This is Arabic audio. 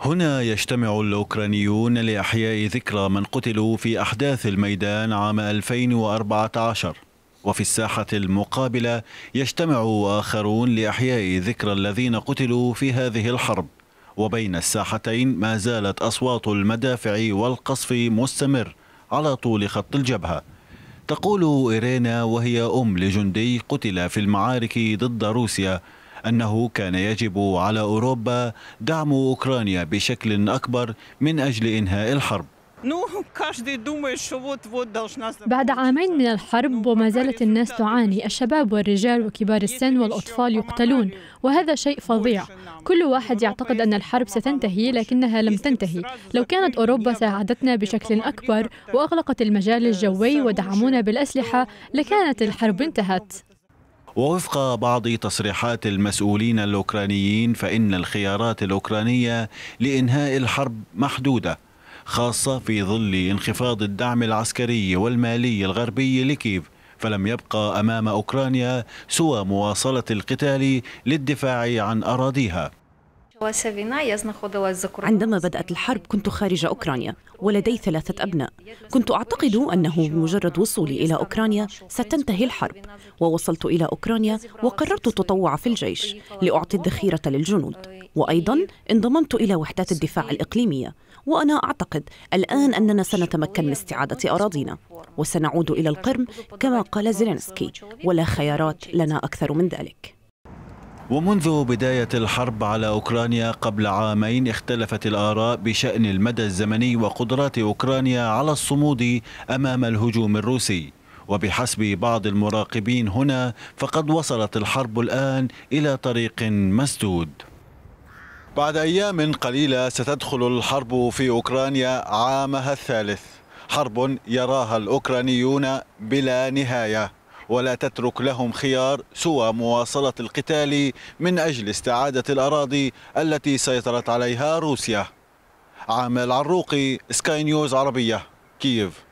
هنا يجتمع الأوكرانيون لإحياء ذكرى من قتلوا في أحداث الميدان عام 2014 وفي الساحة المقابلة يجتمع آخرون لإحياء ذكرى الذين قتلوا في هذه الحرب وبين الساحتين ما زالت أصوات المدافع والقصف مستمر على طول خط الجبهة تقول إيرينا وهي أم لجندي قتل في المعارك ضد روسيا أنه كان يجب على أوروبا دعم أوكرانيا بشكل أكبر من أجل إنهاء الحرب بعد عامين من الحرب وما زالت الناس تعاني الشباب والرجال وكبار السن والأطفال يقتلون وهذا شيء فظيع كل واحد يعتقد أن الحرب ستنتهي لكنها لم تنتهي لو كانت أوروبا ساعدتنا بشكل أكبر وأغلقت المجال الجوي ودعمونا بالأسلحة لكانت الحرب انتهت ووفق بعض تصريحات المسؤولين الأوكرانيين فإن الخيارات الأوكرانية لإنهاء الحرب محدودة خاصة في ظل انخفاض الدعم العسكري والمالي الغربي لكيف فلم يبقى أمام أوكرانيا سوى مواصلة القتال للدفاع عن أراضيها عندما بدأت الحرب كنت خارج أوكرانيا ولدي ثلاثة أبناء كنت أعتقد أنه بمجرد وصولي إلى أوكرانيا ستنتهي الحرب ووصلت إلى أوكرانيا وقررت تطوع في الجيش لأعطي الذخيرة للجنود وأيضا انضممت إلى وحدات الدفاع الإقليمية وأنا أعتقد الآن أننا سنتمكن من استعادة أراضينا وسنعود إلى القرم كما قال زيلينسكي ولا خيارات لنا أكثر من ذلك ومنذ بداية الحرب على أوكرانيا قبل عامين اختلفت الآراء بشأن المدى الزمني وقدرات أوكرانيا على الصمود أمام الهجوم الروسي وبحسب بعض المراقبين هنا فقد وصلت الحرب الآن إلى طريق مسدود بعد أيام قليلة ستدخل الحرب في أوكرانيا عامها الثالث حرب يراها الأوكرانيون بلا نهاية ولا تترك لهم خيار سوى مواصلة القتال من أجل استعادة الأراضي التي سيطرت عليها روسيا عامل عروقي سكاي نيوز عربية كييف